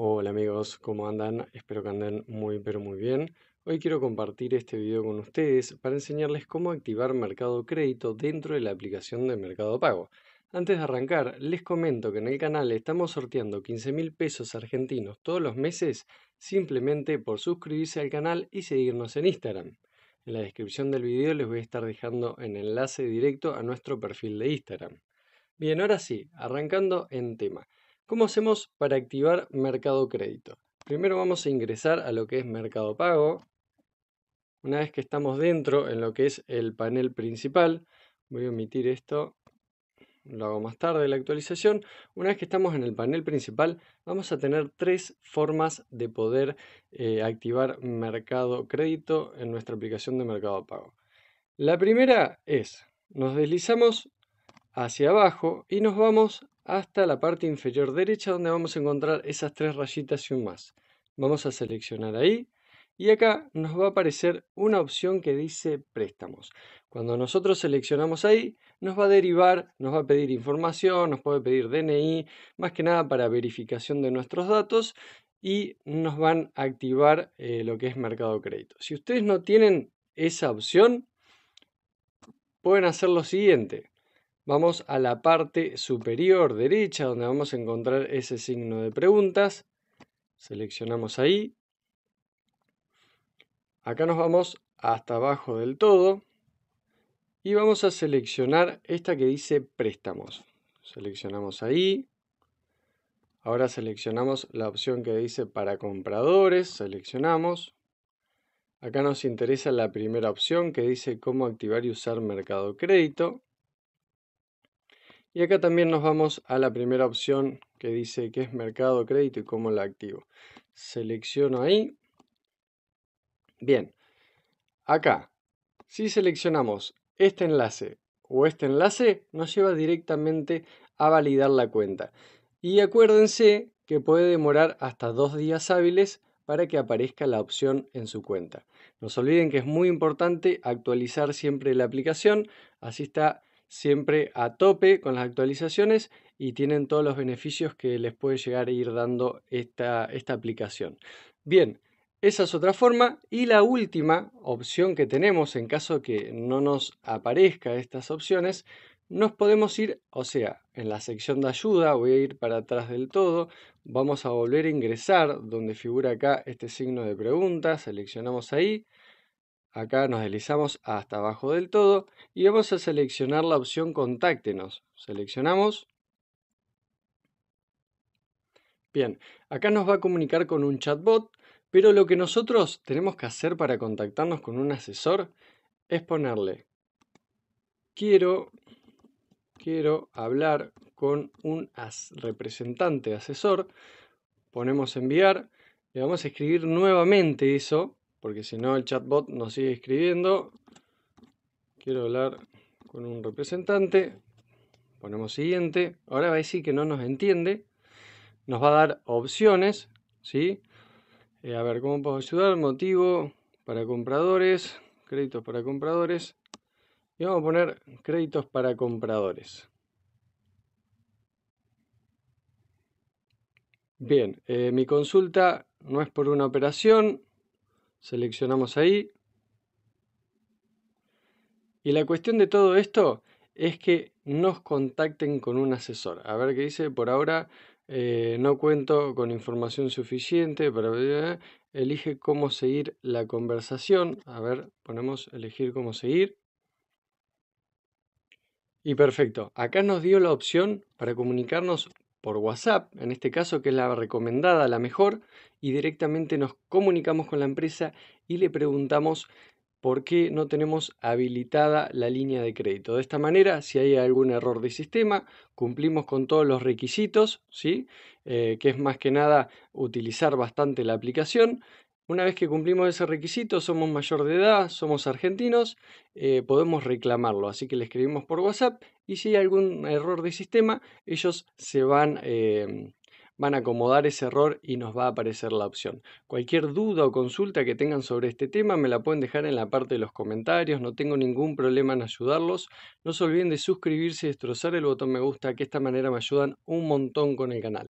Hola amigos, ¿cómo andan? Espero que anden muy pero muy bien. Hoy quiero compartir este video con ustedes para enseñarles cómo activar Mercado Crédito dentro de la aplicación de Mercado Pago. Antes de arrancar, les comento que en el canal estamos sorteando 15 mil pesos argentinos todos los meses simplemente por suscribirse al canal y seguirnos en Instagram. En la descripción del video les voy a estar dejando el enlace directo a nuestro perfil de Instagram. Bien, ahora sí, arrancando en tema. ¿Cómo hacemos para activar Mercado Crédito? Primero vamos a ingresar a lo que es Mercado Pago. Una vez que estamos dentro en lo que es el panel principal, voy a omitir esto, lo hago más tarde la actualización. Una vez que estamos en el panel principal, vamos a tener tres formas de poder eh, activar Mercado Crédito en nuestra aplicación de Mercado Pago. La primera es, nos deslizamos hacia abajo y nos vamos hasta la parte inferior derecha donde vamos a encontrar esas tres rayitas y un más. Vamos a seleccionar ahí y acá nos va a aparecer una opción que dice préstamos. Cuando nosotros seleccionamos ahí, nos va a derivar, nos va a pedir información, nos puede pedir DNI, más que nada para verificación de nuestros datos y nos van a activar eh, lo que es mercado crédito. Si ustedes no tienen esa opción, pueden hacer lo siguiente vamos a la parte superior derecha donde vamos a encontrar ese signo de preguntas. Seleccionamos ahí. Acá nos vamos hasta abajo del todo y vamos a seleccionar esta que dice préstamos. Seleccionamos ahí. Ahora seleccionamos la opción que dice para compradores. Seleccionamos. Acá nos interesa la primera opción que dice cómo activar y usar mercado crédito. Y acá también nos vamos a la primera opción que dice que es mercado crédito y cómo la activo. Selecciono ahí. Bien, acá, si seleccionamos este enlace o este enlace, nos lleva directamente a validar la cuenta. Y acuérdense que puede demorar hasta dos días hábiles para que aparezca la opción en su cuenta. No se olviden que es muy importante actualizar siempre la aplicación, así está siempre a tope con las actualizaciones y tienen todos los beneficios que les puede llegar a ir dando esta, esta aplicación. Bien, esa es otra forma. Y la última opción que tenemos en caso que no nos aparezca estas opciones, nos podemos ir, o sea, en la sección de ayuda, voy a ir para atrás del todo, vamos a volver a ingresar donde figura acá este signo de pregunta, seleccionamos ahí, Acá nos deslizamos hasta abajo del todo y vamos a seleccionar la opción Contáctenos. Seleccionamos. Bien, acá nos va a comunicar con un chatbot, pero lo que nosotros tenemos que hacer para contactarnos con un asesor es ponerle quiero quiero hablar con un representante asesor, ponemos enviar, le vamos a escribir nuevamente eso porque si no el chatbot nos sigue escribiendo. Quiero hablar con un representante. Ponemos siguiente. Ahora va a decir que no nos entiende. Nos va a dar opciones. ¿sí? Eh, a ver, ¿cómo puedo ayudar? Motivo para compradores. Créditos para compradores. Y vamos a poner créditos para compradores. Bien, eh, mi consulta no es por una operación, Seleccionamos ahí. Y la cuestión de todo esto es que nos contacten con un asesor. A ver qué dice, por ahora eh, no cuento con información suficiente pero eh, Elige cómo seguir la conversación. A ver, ponemos elegir cómo seguir. Y perfecto, acá nos dio la opción para comunicarnos por WhatsApp, en este caso que es la recomendada, la mejor, y directamente nos comunicamos con la empresa y le preguntamos por qué no tenemos habilitada la línea de crédito. De esta manera, si hay algún error de sistema, cumplimos con todos los requisitos, ¿sí? Eh, que es más que nada utilizar bastante la aplicación una vez que cumplimos ese requisito, somos mayor de edad, somos argentinos, eh, podemos reclamarlo. Así que le escribimos por WhatsApp y si hay algún error de sistema, ellos se van, em, van a acomodar ese error y nos va a aparecer la opción. Cualquier duda o consulta que tengan sobre este tema me la pueden dejar en la parte de los comentarios. No tengo ningún problema en ayudarlos. No se olviden de suscribirse y destrozar el botón me gusta, que de esta manera me ayudan un montón con el canal.